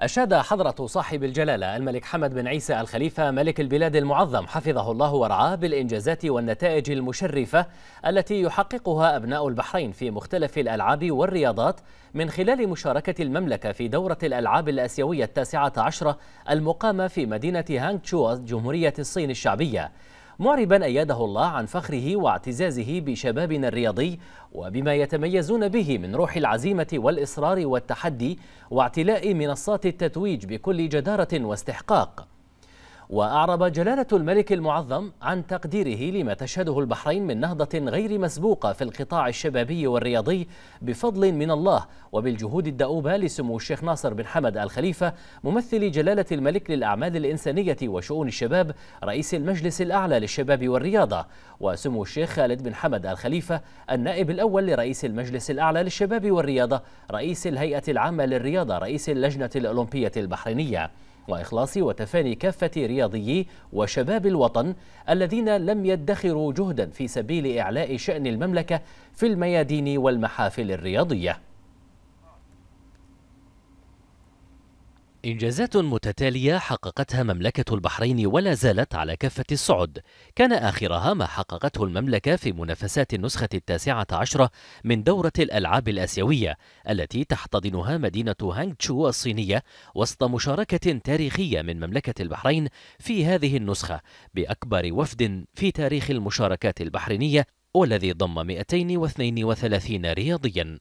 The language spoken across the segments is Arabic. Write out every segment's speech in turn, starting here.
أشاد حضرة صاحب الجلالة الملك حمد بن عيسى الخليفة ملك البلاد المعظم حفظه الله ورعاه بالإنجازات والنتائج المشرفة التي يحققها أبناء البحرين في مختلف الألعاب والرياضات من خلال مشاركة المملكة في دورة الألعاب الآسيوية التاسعة عشرة المقامة في مدينة هانغ تشو جمهورية الصين الشعبية معربا أياده الله عن فخره واعتزازه بشبابنا الرياضي وبما يتميزون به من روح العزيمة والإصرار والتحدي واعتلاء منصات التتويج بكل جدارة واستحقاق وأعرب جلالة الملك المعظم عن تقديره لما تشهده البحرين من نهضة غير مسبوقة في القطاع الشبابي والرياضي بفضل من الله وبالجهود الدؤوبة لسمو الشيخ ناصر بن حمد الخليفة ممثل جلالة الملك للأعمال الإنسانية وشؤون الشباب رئيس المجلس الأعلى للشباب والرياضة وسمو الشيخ خالد بن حمد الخليفة النائب الأول لرئيس المجلس الأعلى للشباب والرياضة رئيس الهيئة العامة للرياضة رئيس اللجنة الأولمبية البحرينية وإخلاص وتفاني كافة رياضيي وشباب الوطن الذين لم يدخروا جهدا في سبيل إعلاء شأن المملكة في الميادين والمحافل الرياضية إنجازات متتالية حققتها مملكة البحرين ولا زالت على كافة الصعد كان آخرها ما حققته المملكة في منافسات النسخة التاسعة عشرة من دورة الألعاب الآسيوية التي تحتضنها مدينة هانغ تشو الصينية وسط مشاركة تاريخية من مملكة البحرين في هذه النسخة بأكبر وفد في تاريخ المشاركات البحرينية والذي ضم 232 رياضياً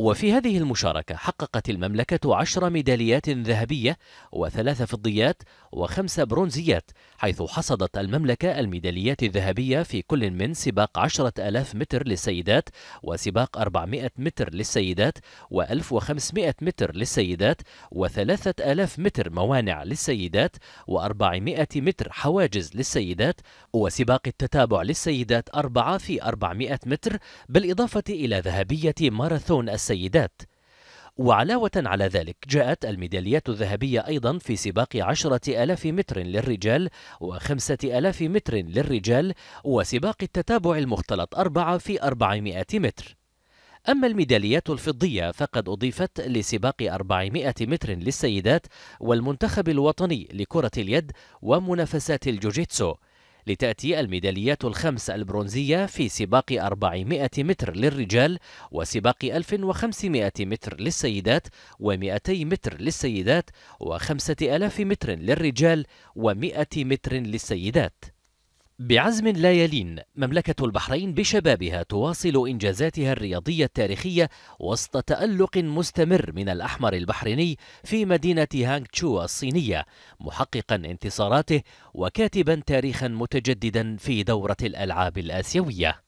وفي هذه المشاركة حققت المملكة عشر ميداليات ذهبية وثلاث فضيات وخمس برونزيات حيث حصدت المملكة الميداليات الذهبية في كل من سباق عشرة ألاف متر للسيدات وسباق 400 متر للسيدات و1500 متر للسيدات و3000 متر موانع للسيدات و400 متر حواجز للسيدات وسباق التتابع للسيدات أربعة في 400 متر بالإضافة إلى ذهبية ماراثون السيدات السيدات وعلاوة على ذلك جاءت الميداليات الذهبية أيضا في سباق عشرة ألاف متر للرجال وخمسة ألاف متر للرجال وسباق التتابع المختلط أربعة في أربعمائة متر أما الميداليات الفضية فقد أضيفت لسباق 400 متر للسيدات والمنتخب الوطني لكرة اليد ومنافسات الجوجيتسو لتأتي الميداليات الخمس البرونزية في سباق 400 متر للرجال وسباق 1500 متر للسيدات و200 متر للسيدات و5000 متر للرجال و100 متر للسيدات بعزم لا يلين مملكة البحرين بشبابها تواصل إنجازاتها الرياضية التاريخية وسط تألق مستمر من الأحمر البحريني في مدينة هانغ تشو الصينية محققا انتصاراته وكاتبا تاريخا متجددا في دورة الألعاب الآسيوية